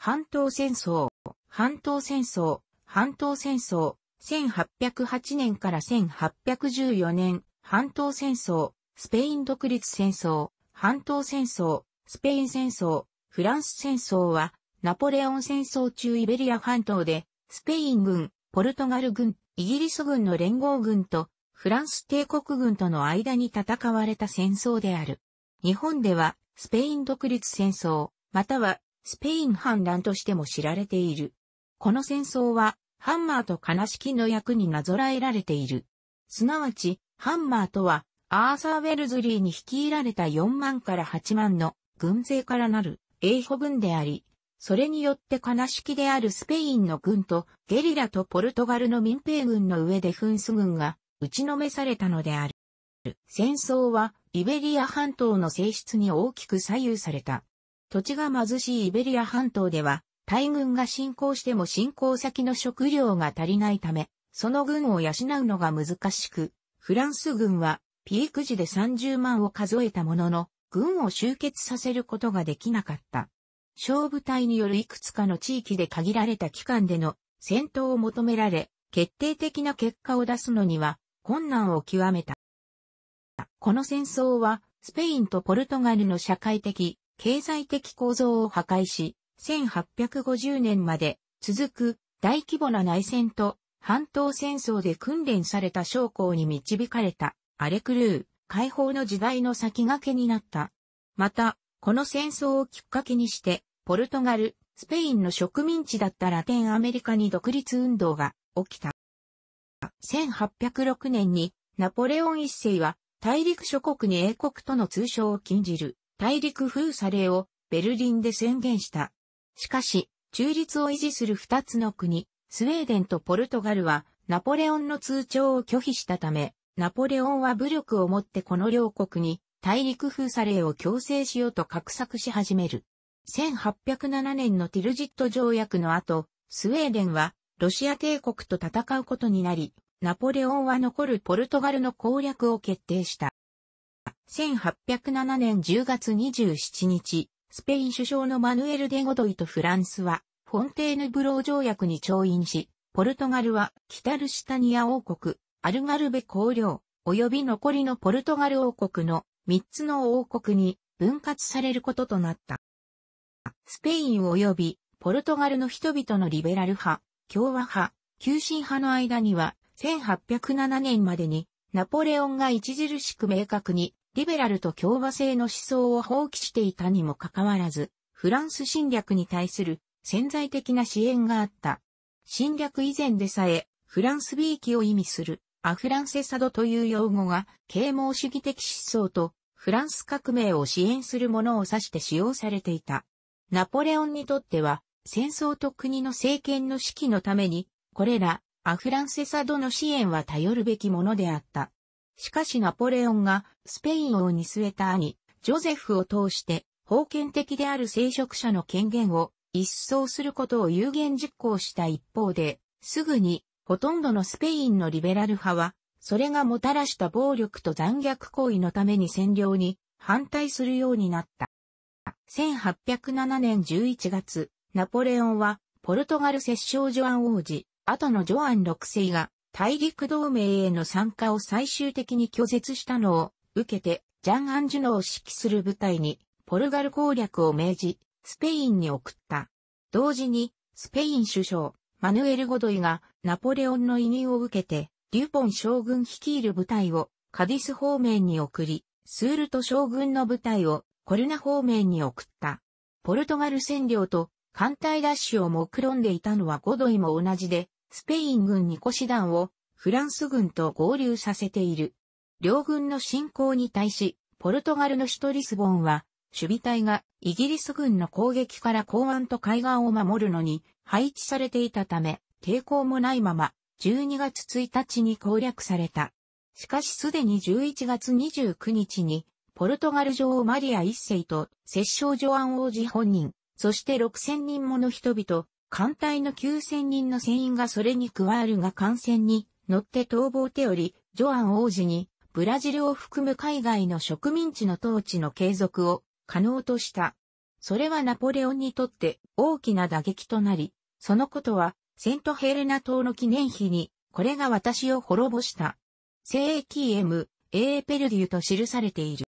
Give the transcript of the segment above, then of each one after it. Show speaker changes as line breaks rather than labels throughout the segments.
半島戦争、半島戦争、半島戦争、1808年から1814年、半島戦争、スペイン独立戦争、半島戦争、スペイン戦争、フランス戦争は、ナポレオン戦争中イベリア半島で、スペイン軍、ポルトガル軍、イギリス軍の連合軍と、フランス帝国軍との間に戦われた戦争である。日本では、スペイン独立戦争、またはスペイン反乱としても知られている。この戦争は、ハンマーと悲しきの役になぞらえられている。すなわち、ハンマーとは、アーサー・ウェルズリーに率いられた4万から8万の軍勢からなる英保軍であり、それによって悲しきであるスペインの軍とゲリラとポルトガルの民兵軍の上で紛争軍が打ちのめされたのである。戦争はイベリア半島の性質に大きく左右された。土地が貧しいイベリア半島では、大軍が侵攻しても侵攻先の食料が足りないため、その軍を養うのが難しく、フランス軍はピーク時で30万を数えたものの、軍を集結させることができなかった。小部隊によるいくつかの地域で限られた期間での戦闘を求められ、決定的な結果を出すのには困難を極めた。この戦争は、スペインとポルトガルの社会的、経済的構造を破壊し、1850年まで続く大規模な内戦と半島戦争で訓練された将校に導かれたアレクルー解放の時代の先駆けになった。また、この戦争をきっかけにして、ポルトガル、スペインの植民地だったラテンアメリカに独立運動が起きた。1806年にナポレオン一世は大陸諸国に英国との通称を禁じる大陸封鎖令をベルリンで宣言した。しかし、中立を維持する二つの国、スウェーデンとポルトガルは、ナポレオンの通帳を拒否したため、ナポレオンは武力をもってこの両国に大陸封鎖令を強制しようと画策し始める。1807年のティルジット条約の後、スウェーデンはロシア帝国と戦うことになり、ナポレオンは残るポルトガルの攻略を決定した。1807年10月27日、スペイン首相のマヌエル・デ・ゴドイとフランスは、フォンテーヌ・ブロー条約に調印し、ポルトガルは、北ルシタニア王国、アルガルベ公領、及び残りのポルトガル王国の3つの王国に分割されることとなった。スペイン及びポルトガルの人々のリベラル派、共和派、急進派の間には1807年までにナポレオンが著しく明確にリベラルと共和制の思想を放棄していたにもかかわらず、フランス侵略に対する潜在的な支援があった。侵略以前でさえ、フランスビーキを意味するアフランセサドという用語が、啓蒙主義的思想とフランス革命を支援するものを指して使用されていた。ナポレオンにとっては、戦争と国の政権の指揮のために、これらアフランセサドの支援は頼るべきものであった。しかしナポレオンがスペインを見据えた兄、ジョゼフを通して、封建的である聖職者の権限を一掃することを有言実行した一方で、すぐにほとんどのスペインのリベラル派は、それがもたらした暴力と残虐行為のために占領に反対するようになった。1807年11月、ナポレオンはポルトガル摂政ジョアン王子、後のジョアン6世が大陸同盟への参加を最終的に拒絶したのを受けて、ジャン・アンジュノを指揮する部隊に、ポルガル攻略を命じ、スペインに送った。同時に、スペイン首相、マヌエル・ゴドイが、ナポレオンの移入を受けて、デュポン将軍率いる部隊を、カディス方面に送り、スールト将軍の部隊を、コルナ方面に送った。ポルトガル占領と、艦隊ッシュを目論んでいたのはゴドイも同じで、スペイン軍に個師団をフランス軍と合流させている。両軍の侵攻に対し、ポルトガルの首都リスボンは、守備隊がイギリス軍の攻撃から港湾と海岸を守るのに配置されていたため、抵抗もないまま、12月1日に攻略された。しかしすでに11月29日に、ポルトガル女王マリア一世と、摂政ジョアン王子本人、そして6000人もの人々、艦隊の9000人の船員がそれに加わるが艦船に乗って逃亡手より、ジョアン王子に、ブラジルを含む海外の植民地の統治の継続を可能とした。それはナポレオンにとって大きな打撃となり、そのことはセントヘレナ島の記念碑に、これが私を滅ぼした。イキエム、エーペルデュと記されている。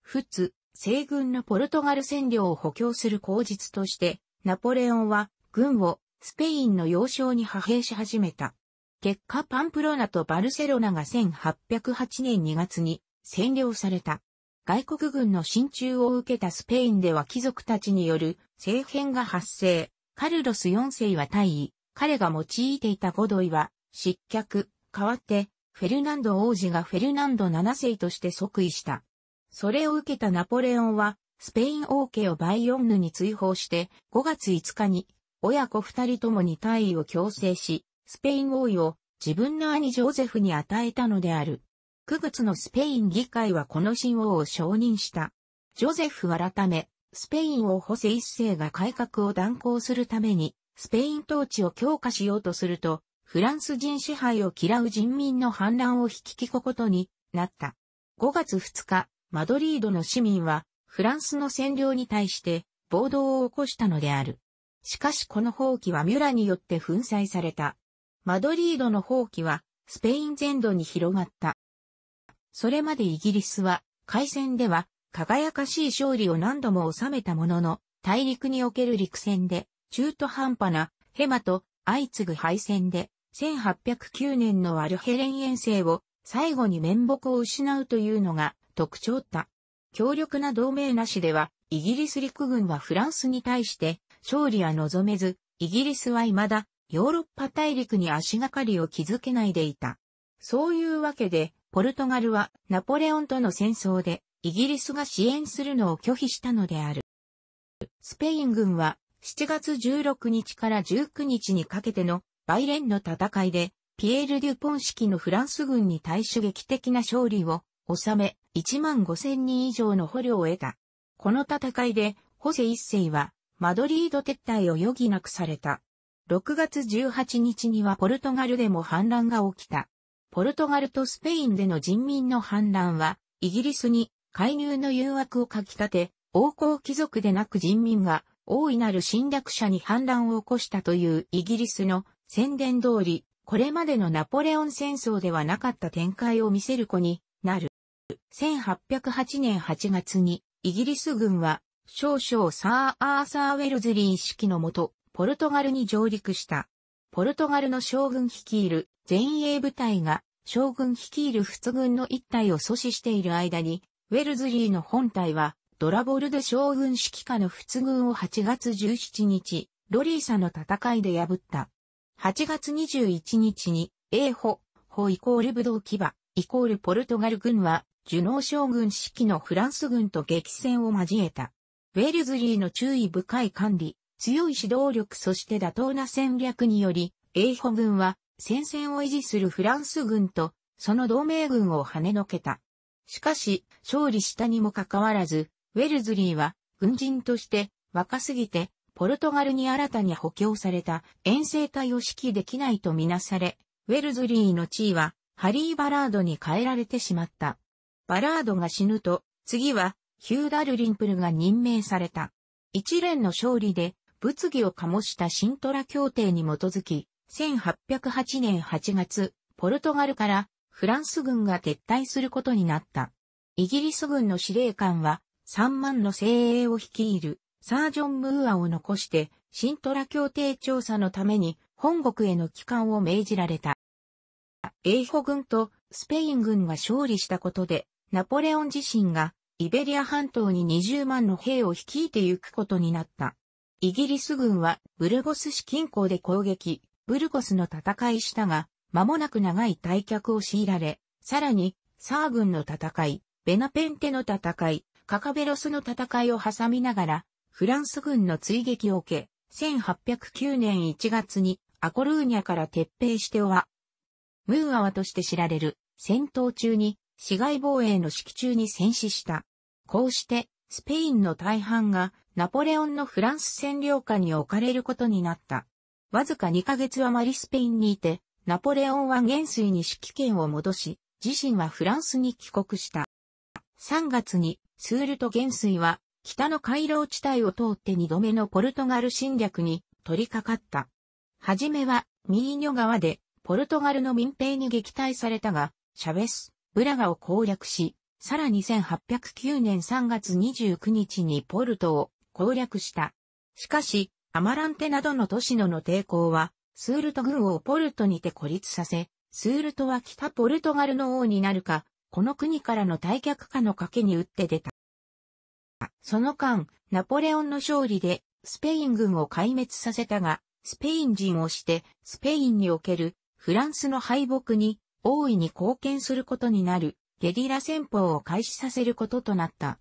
普通、西軍のポルトガル占領を補強する口実として、ナポレオンは軍をスペインの要衝に派兵し始めた。結果パンプロナとバルセロナが1808年2月に占領された。外国軍の進駐を受けたスペインでは貴族たちによる政変が発生。カルロス4世は退位。彼が用いていたゴドイは失脚、代わってフェルナンド王子がフェルナンド7世として即位した。それを受けたナポレオンはスペイン王家をバイヨンヌに追放して、5月5日に、親子二人ともに退位を強制し、スペイン王位を自分の兄ジョゼフに与えたのである。9月のスペイン議会はこの新王を承認した。ジョゼフ改め、スペイン王ホセ一世が改革を断行するために、スペイン統治を強化しようとすると、フランス人支配を嫌う人民の反乱を引き聞くことになった。5月2日、マドリードの市民は、フランスの占領に対して暴動を起こしたのである。しかしこの放棄はミュラによって粉砕された。マドリードの放棄はスペイン全土に広がった。それまでイギリスは海戦では輝かしい勝利を何度も収めたものの大陸における陸戦で中途半端なヘマと相次ぐ敗戦で1809年のアルヘレン遠征を最後に面目を失うというのが特徴だ。強力な同盟なしでは、イギリス陸軍はフランスに対して勝利は望めず、イギリスは未だヨーロッパ大陸に足がかりを築けないでいた。そういうわけで、ポルトガルはナポレオンとの戦争でイギリスが支援するのを拒否したのである。スペイン軍は7月16日から19日にかけてのバイレンの戦いでピエール・デュポン式のフランス軍に対し劇的な勝利を収め、1万5千人以上の捕虜を得た。この戦いで、ホセ一世は、マドリード撤退を余儀なくされた。6月18日にはポルトガルでも反乱が起きた。ポルトガルとスペインでの人民の反乱は、イギリスに介入の誘惑をかき立て、王侯貴族でなく人民が大いなる侵略者に反乱を起こしたというイギリスの宣伝通り、これまでのナポレオン戦争ではなかった展開を見せる子に1808年8月に、イギリス軍は、少々サー・アーサー・ウェルズリー指揮のもと、ポルトガルに上陸した。ポルトガルの将軍率いる前衛部隊が、将軍率いる仏軍の一隊を阻止している間に、ウェルズリーの本隊は、ドラボルで将軍指揮下の仏軍を8月17日、ロリーサの戦いで破った。8月21日に、英保、ホイコール武道牙、イコールポルトガル軍は、ジュノー将軍指揮のフランス軍と激戦を交えた。ウェルズリーの注意深い管理、強い指導力そして妥当な戦略により、英保軍は戦線を維持するフランス軍と、その同盟軍を跳ねのけた。しかし、勝利したにもかかわらず、ウェルズリーは、軍人として、若すぎて、ポルトガルに新たに補強された遠征隊を指揮できないとみなされ、ウェルズリーの地位は、ハリー・バラードに変えられてしまった。バラードが死ぬと、次は、ヒューダルリンプルが任命された。一連の勝利で、物議を醸したシントラ協定に基づき、1808年8月、ポルトガルからフランス軍が撤退することになった。イギリス軍の司令官は3万の精鋭を率いるサージョン・ムーアを残してシントラ協定調査のために本国への帰還を命じられた。英語軍とスペイン軍が勝利したことでナポレオン自身がイベリア半島に20万の兵を率いて行くことになった。イギリス軍はブルゴス市近郊で攻撃、ブルゴスの戦いしたが、間もなく長い退却を強いられ、さらに、サー軍の戦い、ベナペンテの戦い、カカベロスの戦いを挟みながら、フランス軍の追撃を受け、1809年1月にアコルーニャから撤兵しては、ムーアワとして知られる戦闘中に市街防衛の指揮中に戦死した。こうして、スペインの大半がナポレオンのフランス占領下に置かれることになった。わずか2ヶ月余りスペインにいて、ナポレオンは元帥に指揮権を戻し、自身はフランスに帰国した。3月に、スールと元帥は、北の回廊地帯を通って2度目のポルトガル侵略に取り掛かった。はじめは、ミーニョ川で、ポルトガルの民兵に撃退されたが、シャベス、ブラガを攻略し、さらに1809年3月29日にポルトを攻略した。しかし、アマランテなどの都市のの抵抗は、スールト軍をポルトにて孤立させ、スールトは北ポルトガルの王になるか、この国からの退却かの賭けに打って出た。その間、ナポレオンの勝利で、スペイン軍を壊滅させたが、スペイン人をして、スペインにおけるフランスの敗北に大いに貢献することになるゲリラ戦法を開始させることとなった。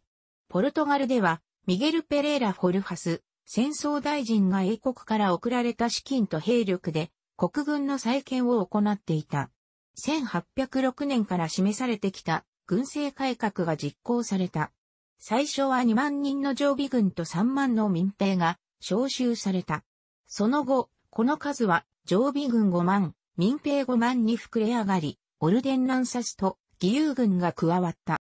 ポルトガルでは、ミゲル・ペレーラ・フォルハス、戦争大臣が英国から送られた資金と兵力で、国軍の再建を行っていた。1806年から示されてきた軍政改革が実行された。最初は2万人の常備軍と3万の民兵が招集された。その後、この数は常備軍5万、民兵5万に膨れ上がり、オルデンサスと義勇軍が加わった。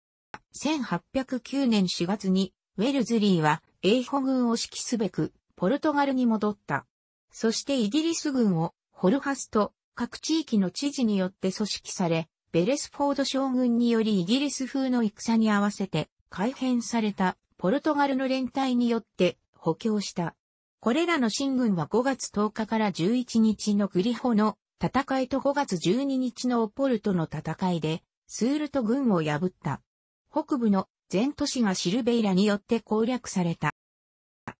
1809年4月に、ウェルズリーは英保軍を指揮すべく、ポルトガルに戻った。そしてイギリス軍を、ホルハスと各地域の知事によって組織され、ベレスフォード将軍によりイギリス風の戦に合わせて改変されたポルトガルの連隊によって補強した。これらの新軍は5月10日から11日のグリホの戦いと5月12日のオポルトの戦いで、スールト軍を破った。北部の全都市がシルベイラによって攻略された。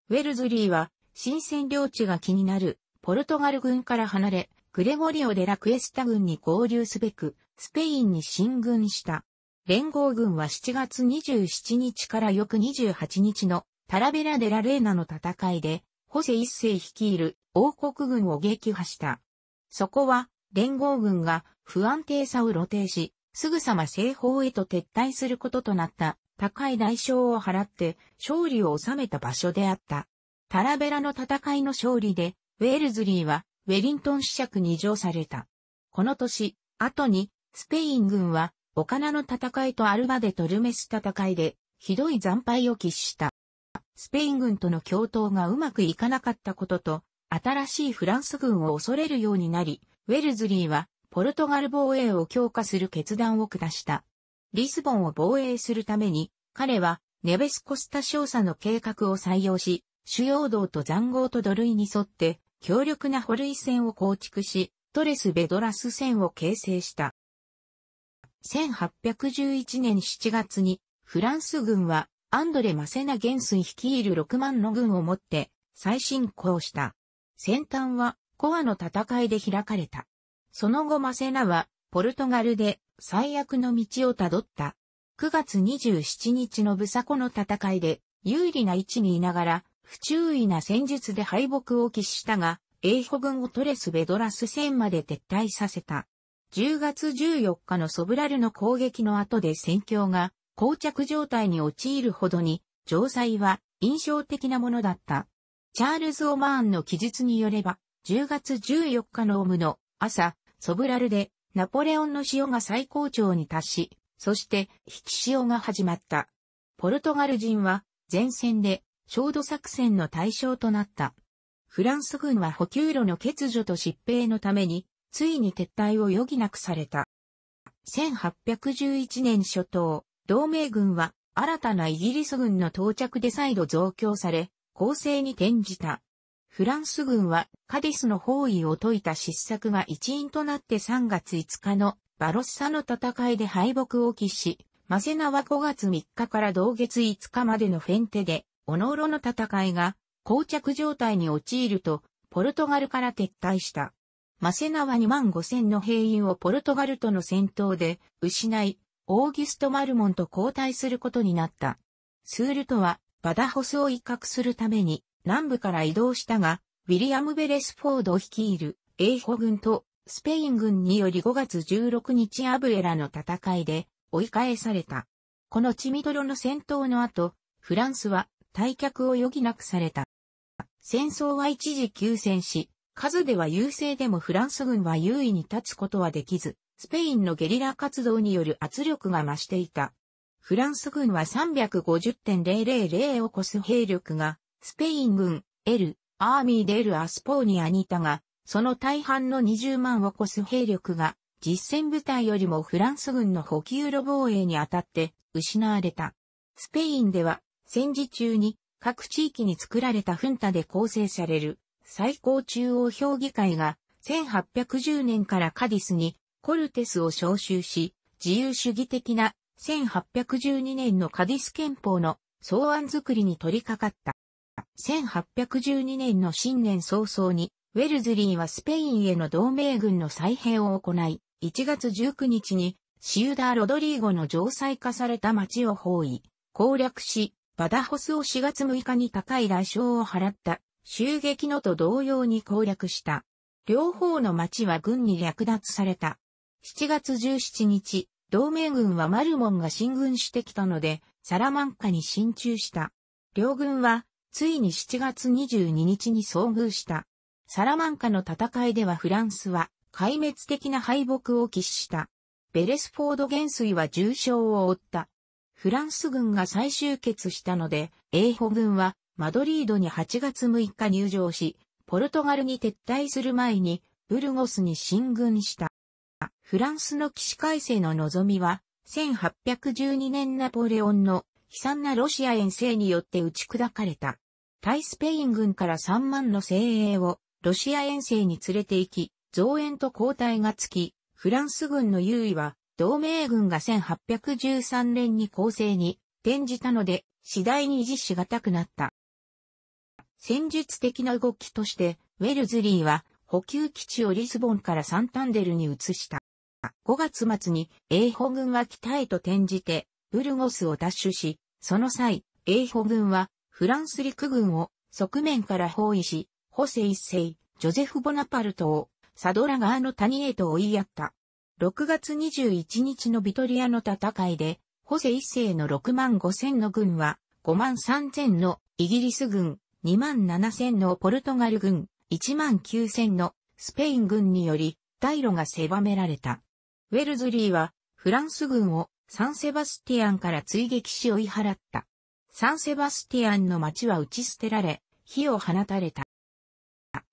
ウェルズリーは、新占領地が気になる、ポルトガル軍から離れ、グレゴリオ・デ・ラクエスタ軍に合流すべく、スペインに進軍した。連合軍は7月27日から翌28日のタラベラ・デ・ラ・レーナの戦いで、ホセ一世率いる王国軍を撃破した。そこは、連合軍が不安定さを露呈し、すぐさま西方へと撤退することとなった、高い代償を払って勝利を収めた場所であった。タラベラの戦いの勝利で、ウェールズリーはウェリントン試着に上された。この年、後に、スペイン軍は、オカナの戦いとアルバでトルメス戦いで、ひどい惨敗を喫した。スペイン軍との共闘がうまくいかなかったことと、新しいフランス軍を恐れるようになり、ウェルズリーはポルトガル防衛を強化する決断を下した。リスボンを防衛するために、彼はネベスコスタ少佐の計画を採用し、主要道と残壕と土塁に沿って強力な保類線を構築し、トレス・ベドラス線を形成した。1811年7月にフランス軍はアンドレ・マセナ元帥率いる6万の軍をもって再進行した。先端はコアの戦いで開かれた。その後マセナはポルトガルで最悪の道をたどった。9月27日のブサコの戦いで有利な位置にいながら不注意な戦術で敗北を喫したが、英保軍をトレス・ベドラス戦まで撤退させた。10月14日のソブラルの攻撃の後で戦況が膠着状態に陥るほどに、城塞は印象的なものだった。チャールズ・オマーンの記述によれば、10月14日のオムの朝、ソブラルでナポレオンの潮が最高潮に達し、そして引き潮が始まった。ポルトガル人は前線で焦土作戦の対象となった。フランス軍は補給路の欠如と疾病のために、ついに撤退を余儀なくされた。1811年初頭、同盟軍は新たなイギリス軍の到着で再度増強され、攻勢に転じた。フランス軍はカディスの包囲を解いた失策が一因となって3月5日のバロッサの戦いで敗北を喫し、マセナは5月3日から同月5日までのフェンテで、オノーロの戦いが膠着状態に陥ると、ポルトガルから撤退した。マセナは2万5千の兵員をポルトガルとの戦闘で失い、オーギュスト・マルモンと交代することになった。スールとはバダホスを威嚇するために南部から移動したが、ウィリアム・ベレスフォード率いる英語軍とスペイン軍により5月16日アブエラの戦いで追い返された。このチミドロの戦闘の後、フランスは退却を余儀なくされた。戦争は一時休戦し、数では優勢でもフランス軍は優位に立つことはできず、スペインのゲリラ活動による圧力が増していた。フランス軍は350.000を超す兵力が、スペイン軍、エル、アーミーデル・アスポーニアにいたが、その大半の20万を超す兵力が、実戦部隊よりもフランス軍の補給路防衛にあたって失われた。スペインでは戦時中に各地域に作られたフンタで構成される最高中央評議会が1810年からカディスにコルテスを招集し自由主義的な1812年のカディス憲法の草案作りに取り掛かった。1812年の新年早々に、ウェルズリーはスペインへの同盟軍の再編を行い、1月19日にシウダー・ロドリーゴの城塞化された町を包囲、攻略し、バダホスを4月6日に高い代償を払った襲撃のと同様に攻略した。両方の町は軍に略奪された。7月17日、同盟軍はマルモンが進軍してきたので、サラマンカに進駐した。両軍は、ついに7月22日に遭遇した。サラマンカの戦いではフランスは、壊滅的な敗北を喫した。ベレスフォード元帥は重傷を負った。フランス軍が再集結したので、英保軍は、マドリードに8月6日入場し、ポルトガルに撤退する前に、ブルゴスに進軍した。フランスの騎士改正の望みは、1812年ナポレオンの悲惨なロシア遠征によって打ち砕かれた。対スペイン軍から3万の精鋭をロシア遠征に連れて行き、増援と交代がつき、フランス軍の優位は同盟軍が1813年に攻勢に転じたので、次第に維持しがたくなった。戦術的な動きとして、ウェルズリーは補給基地をリスボンからサンタンデルに移した。5月末に英保軍は北へと転じて、ブルゴスを奪取し、その際、英保軍はフランス陸軍を側面から包囲し、ホセ一世、ジョゼフ・ボナパルトをサドラ川の谷へと追いやった。6月21日のビトリアの戦いで、ホセ一世の6万5千の軍は、5万3千のイギリス軍、2万7千のポルトガル軍、1万9000のスペイン軍により、大路が狭められた。ウェルズリーは、フランス軍をサンセバスティアンから追撃し追い払った。サンセバスティアンの町は打ち捨てられ、火を放たれた。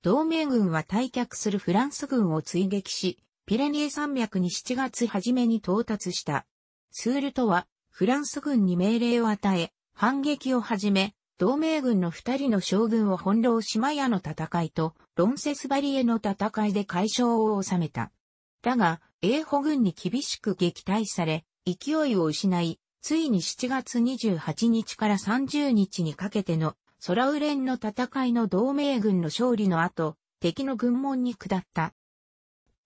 同盟軍は退却するフランス軍を追撃し、ピレニエ山脈に7月初めに到達した。スールとは、フランス軍に命令を与え、反撃を始め、同盟軍の二人の将軍を翻弄しマヤの戦いとロンセスバリエの戦いで解消を収めた。だが、英保軍に厳しく撃退され、勢いを失い、ついに7月28日から30日にかけてのソラウレンの戦いの同盟軍の勝利の後、敵の軍門に下った。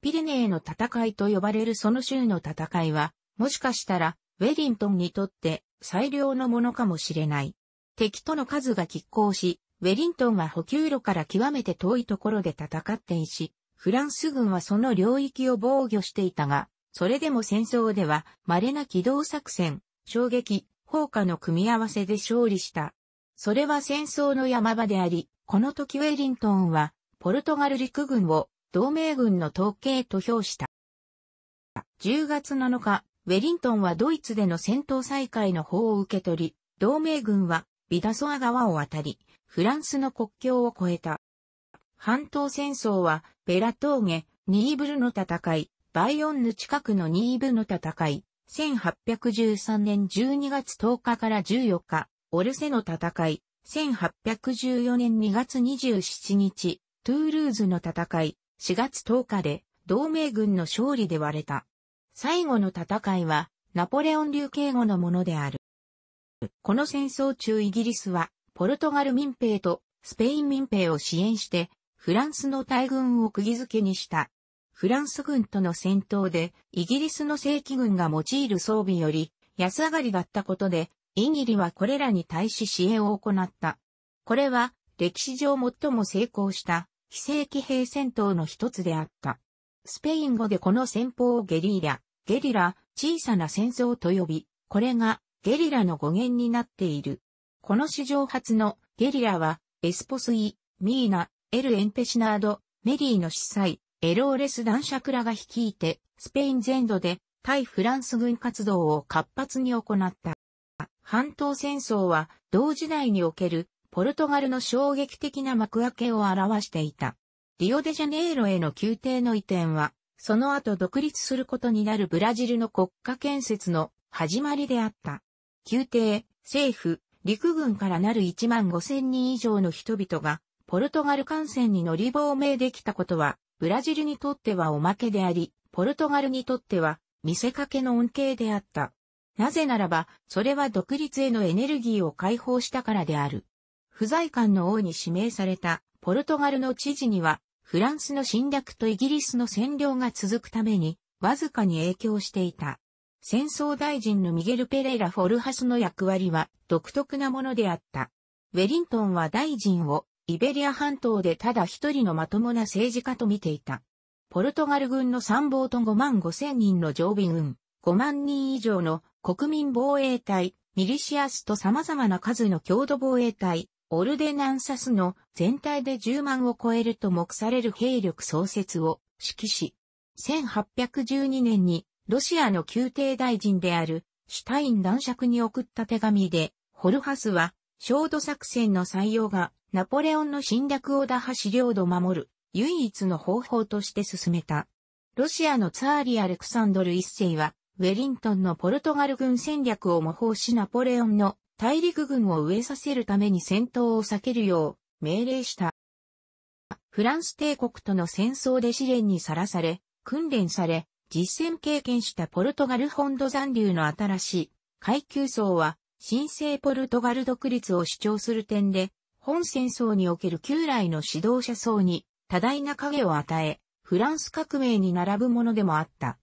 ピレネーの戦いと呼ばれるその州の戦いは、もしかしたら、ウェリントンにとって最良のものかもしれない。敵との数が拮抗し、ウェリントンは補給路から極めて遠いところで戦っていし、フランス軍はその領域を防御していたが、それでも戦争では稀な機動作戦、衝撃、砲火の組み合わせで勝利した。それは戦争の山場であり、この時ウェリントンは、ポルトガル陸軍を同盟軍の統計と評した。10月7日、ウェリントンはドイツでの戦闘再開の報を受け取り、同盟軍はビダソア川を渡り、フランスの国境を越えた。半島戦争は、ベラ峠、ニーブルの戦い、バイオンヌ近くのニーブの戦い、1813年12月10日から14日、オルセの戦い、1814年2月27日、トゥールーズの戦い、4月10日で、同盟軍の勝利で割れた。最後の戦いは、ナポレオン流敬語のものである。この戦争中イギリスは、ポルトガル民兵とスペイン民兵を支援して、フランスの大軍を釘付けにした。フランス軍との戦闘で、イギリスの正規軍が用いる装備より安上がりだったことで、イギリはこれらに対し支援を行った。これは、歴史上最も成功した非正規兵戦闘の一つであった。スペイン語でこの戦法をゲリラ、ゲリラ、小さな戦争と呼び、これがゲリラの語源になっている。この史上初のゲリラは、エスポスイ、ミーナ、エル・エンペシナード、メリーの司祭、エローレス・男爵らが率いて、スペイン全土で対フランス軍活動を活発に行った。半島戦争は同時代におけるポルトガルの衝撃的な幕開けを表していた。リオデジャネイロへの宮廷の移転は、その後独立することになるブラジルの国家建設の始まりであった。宮廷、政府、陸軍からなる1万5千人以上の人々が、ポルトガル艦船に乗り亡命できたことは、ブラジルにとってはおまけであり、ポルトガルにとっては、見せかけの恩恵であった。なぜならば、それは独立へのエネルギーを解放したからである。不在官の王に指名された、ポルトガルの知事には、フランスの侵略とイギリスの占領が続くために、わずかに影響していた。戦争大臣のミゲル・ペレイラ・フォルハスの役割は独特なものであった。ウェリントンは大臣をイベリア半島でただ一人のまともな政治家と見ていた。ポルトガル軍の参謀と5万5千人の常備軍、5万人以上の国民防衛隊、ミリシアスと様々な数の郷土防衛隊、オルデナンサスの全体で10万を超えると目される兵力創設を指揮し、1812年にロシアの宮廷大臣である、シュタイン男爵に送った手紙で、ホルハスは、焦土作戦の採用が、ナポレオンの侵略を打破し領土守る、唯一の方法として進めた。ロシアのツァーリ・アレクサンドル一世は、ウェリントンのポルトガル軍戦略を模倣しナポレオンの大陸軍を植えさせるために戦闘を避けるよう命令した。フランス帝国との戦争で試練にさらされ、訓練され、実戦経験したポルトガル本土残留の新しい階級層は、新生ポルトガル独立を主張する点で、本戦争における旧来の指導者層に多大な影を与え、フランス革命に並ぶものでもあった。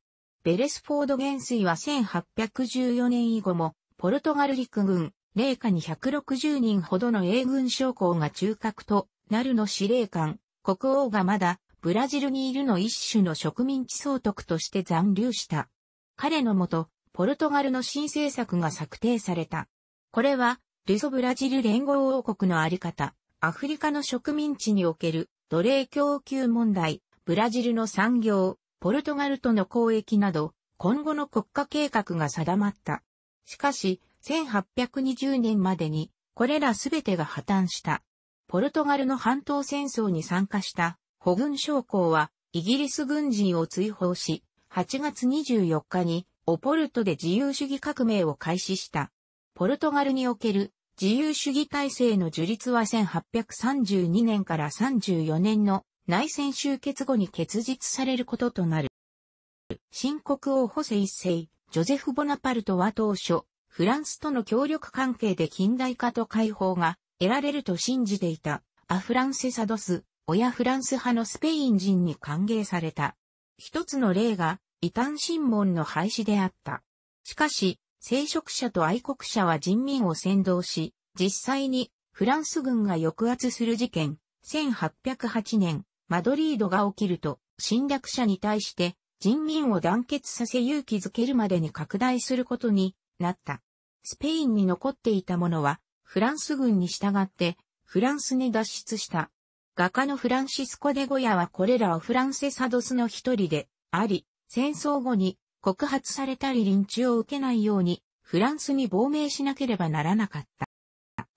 ベレスフォード元帥は1814年以後も、ポルトガル陸軍、霊下に160人ほどの英軍将校が中核となるの司令官、国王がまだブラジルにいるの一種の植民地総督として残留した。彼のもと、ポルトガルの新政策が策定された。これは、ルソブラジル連合王国のあり方、アフリカの植民地における奴隷供給問題、ブラジルの産業、ポルトガルとの交易など、今後の国家計画が定まった。しかし、1820年までに、これらすべてが破綻した。ポルトガルの半島戦争に参加した保軍将校はイギリス軍人を追放し、8月24日にオポルトで自由主義革命を開始した。ポルトガルにおける自由主義体制の樹立は1832年から34年の内戦終結後に結実されることとなる。新国王ホセ一世、ジョゼフ・ボナパルトは当初、フランスとの協力関係で近代化と解放が得られると信じていたアフランセサドス、親フランス派のスペイン人に歓迎された。一つの例が、異端審問の廃止であった。しかし、聖職者と愛国者は人民を先導し、実際にフランス軍が抑圧する事件、1808年、マドリードが起きると、侵略者に対して人民を団結させ勇気づけるまでに拡大することになった。スペインに残っていたものは、フランス軍に従って、フランスに脱出した画家のフランシスコ・デ・ゴヤはこれらをフランセサドスの一人であり、戦争後に告発されたり臨中を受けないように、フランスに亡命しなければならなかった。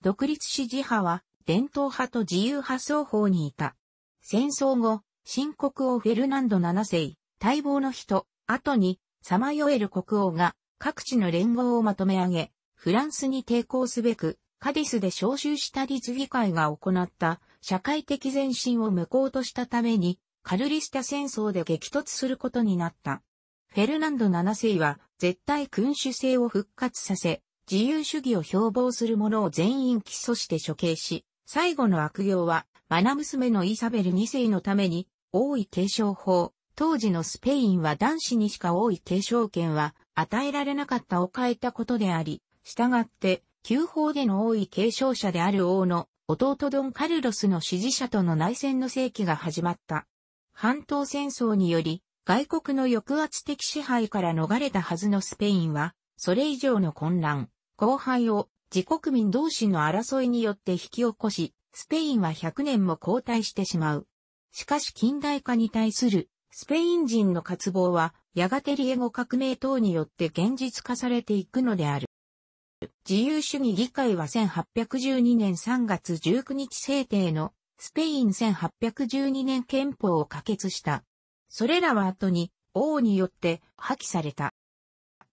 独立支持派は、伝統派と自由派双方にいた。戦争後、新国王フェルナンド7世、待望の人、後に、さまよえる国王が各地の連合をまとめ上げ、フランスに抵抗すべく、カディスで招集した立議会が行った社会的前進を無効としたために、カルリスタ戦争で激突することになった。フェルナンド7世は絶対君主制を復活させ、自由主義を標榜する者を全員起訴して処刑し、最後の悪行は、マナ娘のイサベル2世のために、王位継承法、当時のスペインは男子にしか王位継承権は与えられなかったを変えたことであり、従って、旧法での王位継承者である王の弟ドン・カルロスの支持者との内戦の世紀が始まった。半島戦争により、外国の抑圧的支配から逃れたはずのスペインは、それ以上の混乱、荒廃を自国民同士の争いによって引き起こし、スペインは100年も後退してしまう。しかし近代化に対するスペイン人の渇望は、やがてリエゴ革命等によって現実化されていくのである。自由主義議会は1812年3月19日制定のスペイン1812年憲法を可決した。それらは後に王によって破棄された。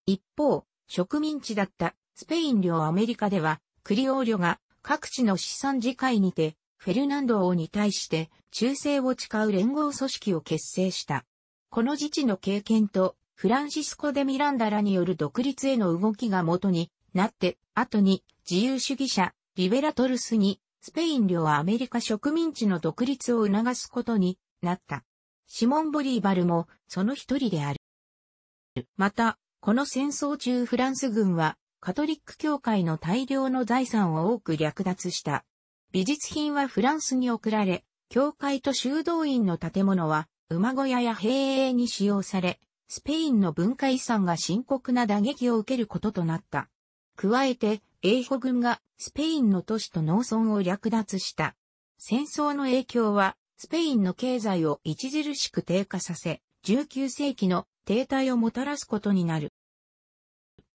一方、植民地だったスペイン領アメリカではクリオーリョが各地の資産次会にてフェルナンド王に対して忠誠を誓う連合組織を結成した。この自治の経験とフランシスコ・デ・ミランダらによる独立への動きがもとになって、後に自由主義者、リベラトルスに、スペイン領アメリカ植民地の独立を促すことになった。シモン・ボリーバルもその一人である。また、この戦争中フランス軍はカトリック教会の大量の財産を多く略奪した。美術品はフランスに送られ、教会と修道院の建物は馬小屋や兵営に使用され、スペインの文化遺産が深刻な打撃を受けることとなった。加えて、英語軍がスペインの都市と農村を略奪した。戦争の影響は、スペインの経済を著しく低下させ、19世紀の停滞をもたらすことになる。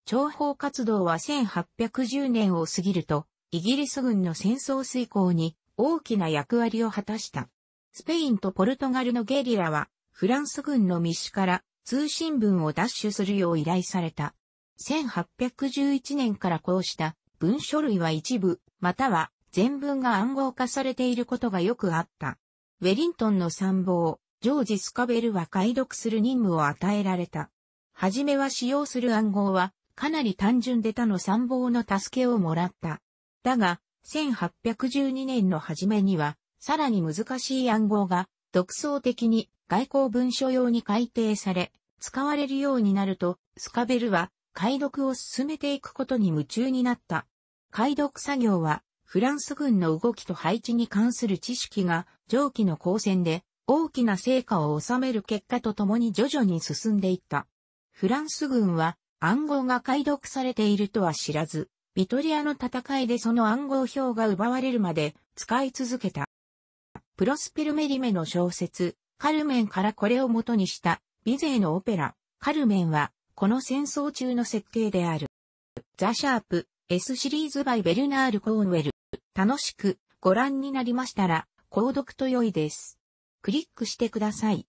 諜報活動は1810年を過ぎると、イギリス軍の戦争遂行に大きな役割を果たした。スペインとポルトガルのゲリラは、フランス軍の密使から通信文を奪取するよう依頼された。1811年からこうした文書類は一部、または全文が暗号化されていることがよくあった。ウェリントンの参謀、ジョージ・スカベルは解読する任務を与えられた。はじめは使用する暗号は、かなり単純で他の参謀の助けをもらった。だが、1812年の初めには、さらに難しい暗号が、独創的に外交文書用に改定され、使われるようになると、スカベルは、解読を進めていくことに夢中になった。解読作業は、フランス軍の動きと配置に関する知識が、上記の交戦で、大きな成果を収める結果とともに徐々に進んでいった。フランス軍は、暗号が解読されているとは知らず、ビトリアの戦いでその暗号表が奪われるまで使い続けた。プロスペルメリメの小説、カルメンからこれを元にした、ビゼーのオペラ、カルメンは、この戦争中の設定である。ザ・シャープ S シリーズバイベルナール・コーンウェル。楽しくご覧になりましたら、購読と良いです。クリックしてください。